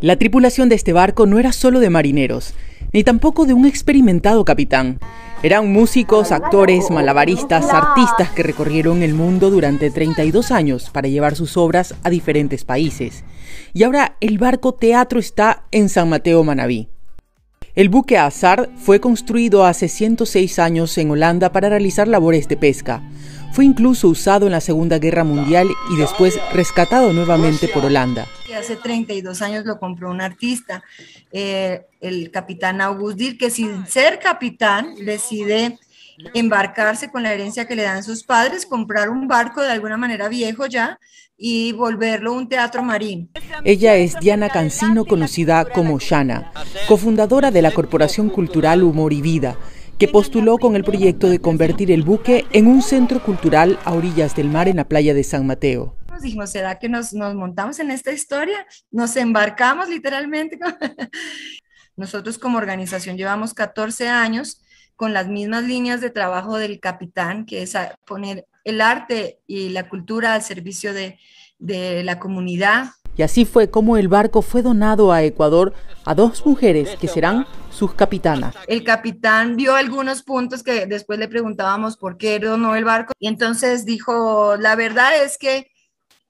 La tripulación de este barco no era solo de marineros, ni tampoco de un experimentado capitán. Eran músicos, actores, malabaristas, artistas que recorrieron el mundo durante 32 años para llevar sus obras a diferentes países. Y ahora el barco teatro está en San Mateo Manabí. El buque Azar fue construido hace 106 años en Holanda para realizar labores de pesca. Fue incluso usado en la Segunda Guerra Mundial y después rescatado nuevamente por Holanda hace 32 años lo compró un artista, eh, el capitán August que sin ser capitán decide embarcarse con la herencia que le dan sus padres, comprar un barco de alguna manera viejo ya y volverlo un teatro marín. Ella es Diana Cancino, conocida como Shana, cofundadora de la Corporación Cultural Humor y Vida, que postuló con el proyecto de convertir el buque en un centro cultural a orillas del mar en la playa de San Mateo dijimos, ¿será que nos, nos montamos en esta historia? Nos embarcamos literalmente. Nosotros como organización llevamos 14 años con las mismas líneas de trabajo del capitán, que es poner el arte y la cultura al servicio de, de la comunidad. Y así fue como el barco fue donado a Ecuador a dos mujeres que serán sus capitanas. El capitán vio algunos puntos que después le preguntábamos por qué donó el barco y entonces dijo, la verdad es que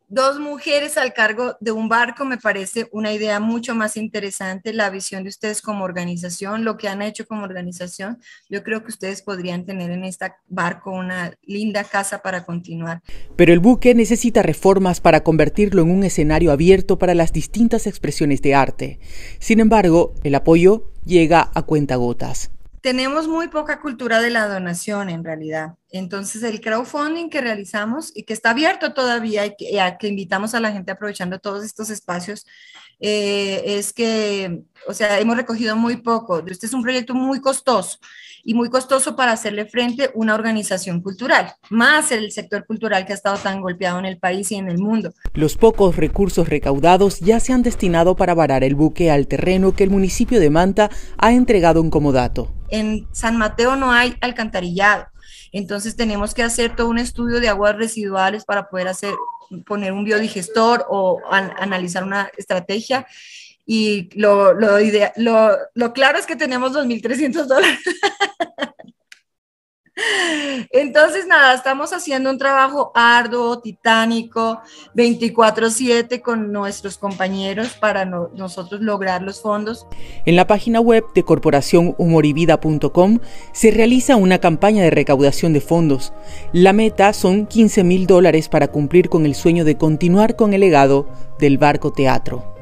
dos mujeres al cargo de un barco me parece una idea mucho más interesante, la visión de ustedes como organización, lo que han hecho como organización. Yo creo que ustedes podrían tener en este barco una linda casa para continuar. Pero el buque necesita reformas para convertirlo en un escenario abierto para las distintas expresiones de arte. Sin embargo, el apoyo llega a cuentagotas. Tenemos muy poca cultura de la donación en realidad. Entonces, el crowdfunding que realizamos y que está abierto todavía y que, a que invitamos a la gente aprovechando todos estos espacios, eh, es que, o sea, hemos recogido muy poco. Este es un proyecto muy costoso y muy costoso para hacerle frente una organización cultural, más el sector cultural que ha estado tan golpeado en el país y en el mundo. Los pocos recursos recaudados ya se han destinado para varar el buque al terreno que el municipio de Manta ha entregado en comodato. En San Mateo no hay alcantarillado entonces tenemos que hacer todo un estudio de aguas residuales para poder hacer, poner un biodigestor o analizar una estrategia. Y lo, lo, claro es que tenemos 2.300 dólares. Entonces, nada, estamos haciendo un trabajo arduo, titánico, 24/7 con nuestros compañeros para nosotros lograr los fondos. En la página web de corporacionhumorivida.com se realiza una campaña de recaudación de fondos. La meta son 15 mil dólares para cumplir con el sueño de continuar con el legado del barco teatro.